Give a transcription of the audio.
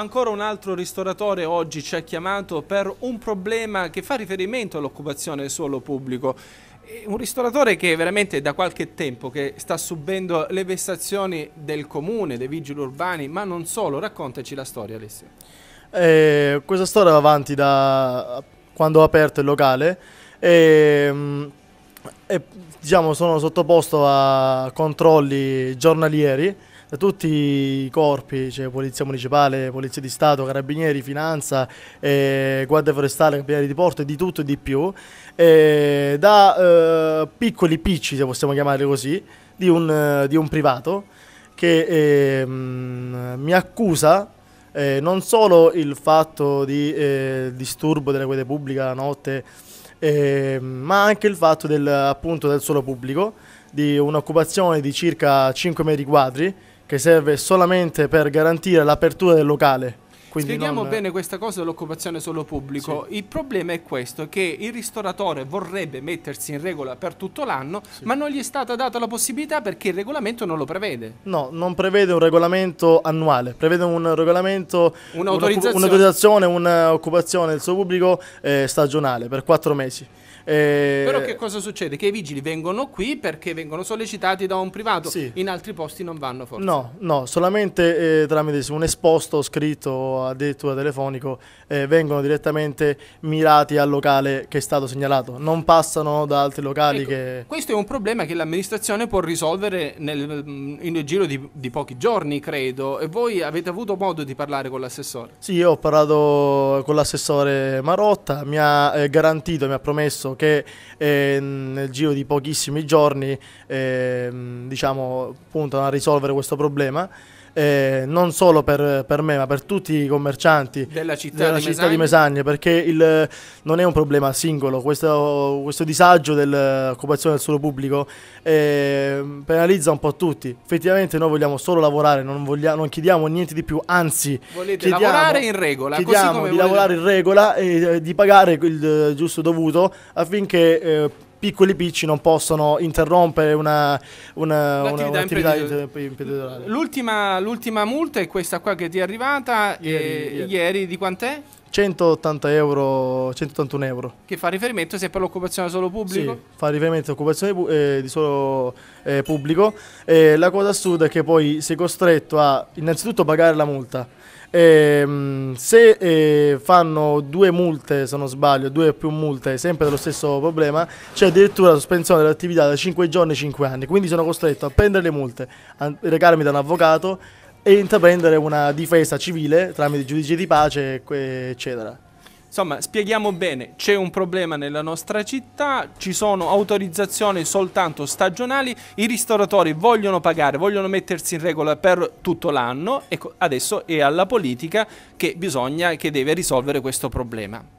Ancora un altro ristoratore oggi ci ha chiamato per un problema che fa riferimento all'occupazione del suolo pubblico. Un ristoratore che veramente da qualche tempo sta subendo le vessazioni del comune, dei vigili urbani, ma non solo. Raccontaci la storia Alessio. Eh, questa storia va avanti da quando ho aperto il locale e, mm, e diciamo, sono sottoposto a controlli giornalieri da tutti i corpi, cioè Polizia Municipale, Polizia di Stato, Carabinieri, Finanza, eh, Guardia Forestale, Carabinieri di Porto e di tutto e di più, eh, da eh, piccoli picci, se possiamo chiamarli così, di un, eh, di un privato che mh, ehm, mi accusa eh, non solo il fatto di eh, disturbo della guida pubblica la notte, ehm, ma anche il fatto del, appunto, del suolo pubblico di un'occupazione di circa 5 metri quadri che serve solamente per garantire l'apertura del locale quindi Spieghiamo non... bene questa cosa dell'occupazione solo pubblico. Sì. Il problema è questo, che il ristoratore vorrebbe mettersi in regola per tutto l'anno, sì. ma non gli è stata data la possibilità perché il regolamento non lo prevede. No, non prevede un regolamento annuale, prevede un regolamento, un'autorizzazione, un'autorizzazione un'occupazione del suo pubblico eh, stagionale per quattro mesi. Eh... Però che cosa succede? Che i vigili vengono qui perché vengono sollecitati da un privato, sì. in altri posti non vanno forse. No, no, solamente eh, tramite un esposto scritto addirittura telefonico eh, vengono direttamente mirati al locale che è stato segnalato, non passano da altri locali ecco, che... Questo è un problema che l'amministrazione può risolvere nel, nel giro di, di, pochi giorni, credo, e voi avete avuto modo di parlare con l'assessore? Sì, io ho parlato con l'assessore Marotta, mi ha eh, garantito, mi ha promesso che eh, nel giro di pochissimi giorni ehm, diciamo, puntano a risolvere questo problema eh, non solo per, per, me ma per tutti i commercianti della città, della di, città Mesagne. di, Mesagne. perché il, non è un problema singolo, questo, questo disagio dell'occupazione del suolo pubblico eh, penalizza un po' tutti, effettivamente noi vogliamo solo lavorare, non, vogliamo, non chiediamo niente di più, anzi volete chiediamo, lavorare in regola, chiediamo di volete... lavorare in regola e eh, di pagare il giusto dovuto affinché eh, piccoli bici non possono interrompere una, una, un'attività, una, imprenditoriale. L'ultima, l'ultima, multa è questa qua che ti è arrivata ieri, e, eh, ieri. ieri di quant'è? 180 euro, 181 euro. Che fa riferimento se per l'occupazione solo pubblico? Sì, fa riferimento all'occupazione eh, di solo eh, pubblico. Eh, la cosa assurda è che poi sei costretto a innanzitutto pagare la multa. Eh, se eh, fanno due multe, se non sbaglio, due o più multe, sempre dello stesso problema, c'è addirittura la sospensione dell'attività da 5 giorni e 5 anni. Quindi sono costretto a prendere le multe, a recarmi da un avvocato, e intraprendere una difesa civile tramite giudice di pace, eccetera. Insomma, spieghiamo bene, c'è un problema nella nostra città, ci sono autorizzazioni soltanto stagionali, i ristoratori vogliono pagare, vogliono mettersi in regola per tutto l'anno e ecco, adesso è alla politica che bisogna, che deve risolvere questo problema.